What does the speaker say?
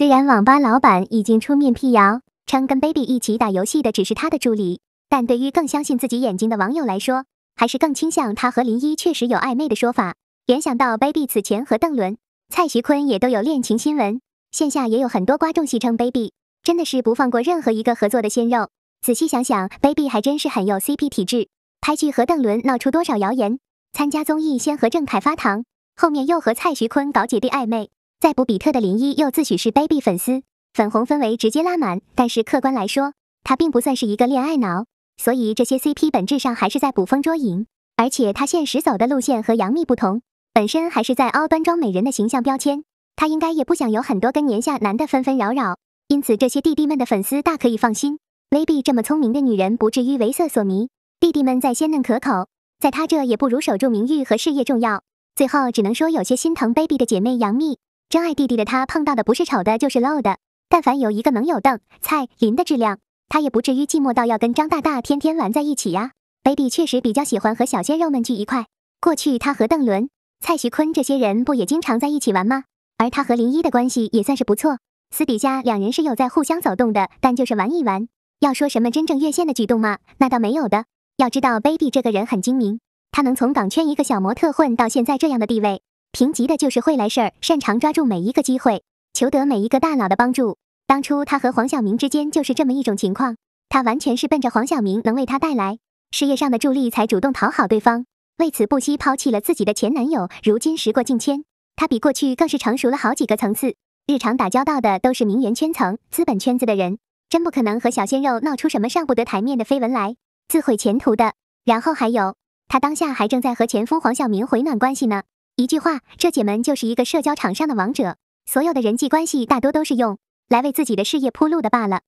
虽然网吧老板已经出面辟谣，称跟 Baby 一起打游戏的只是他的助理，但对于更相信自己眼睛的网友来说，还是更倾向他和林一确实有暧昧的说法。联想到 Baby 此前和邓伦、蔡徐坤也都有恋情新闻，线下也有很多瓜众戏称 Baby 真的是不放过任何一个合作的鲜肉。仔细想想，Baby 还真是很有 CP 体质，拍剧和邓伦闹出多少谣言，参加综艺先和郑恺发糖，后面又和蔡徐坤搞姐弟暧昧。再补比特的林一又自诩是 baby 粉丝，粉红氛围直接拉满，但是客观来说，他并不算是一个恋爱脑，所以这些 C P 本质上还是在捕风捉影。而且他现实走的路线和杨幂不同，本身还是在凹端庄美人的形象标签，他应该也不想有很多跟年下男的纷纷扰扰，因此这些弟弟们的粉丝大可以放心，baby 这么聪明的女人不至于为色所迷，弟弟们再鲜嫩可口，在他这也不如守住名誉和事业重要。最后只能说有些心疼 baby 的姐妹杨幂。真爱弟弟的他碰到的不是丑的就是 low 的，但凡有一个能有邓、蔡、林的质量，他也不至于寂寞到要跟张大大天天玩在一起呀。Baby 确实比较喜欢和小鲜肉们聚一块，过去他和邓伦、蔡徐坤这些人不也经常在一起玩吗？而他和林一的关系也算是不错，私底下两人是有在互相走动的，但就是玩一玩。要说什么真正越线的举动吗？那倒没有的。要知道 Baby 这个人很精明，他能从港圈一个小模特混到现在这样的地位。评级的就是会来事儿，擅长抓住每一个机会，求得每一个大佬的帮助。当初他和黄晓明之间就是这么一种情况，他完全是奔着黄晓明能为他带来事业上的助力才主动讨好对方，为此不惜抛弃了自己的前男友。如今时过境迁，他比过去更是成熟了好几个层次，日常打交道的都是名媛圈层、资本圈子的人，真不可能和小鲜肉闹出什么上不得台面的绯闻来，自毁前途的。然后还有，他当下还正在和前夫黄晓明回暖关系呢。一句话，这姐们就是一个社交场上的王者，所有的人际关系大多都是用来为自己的事业铺路的罢了。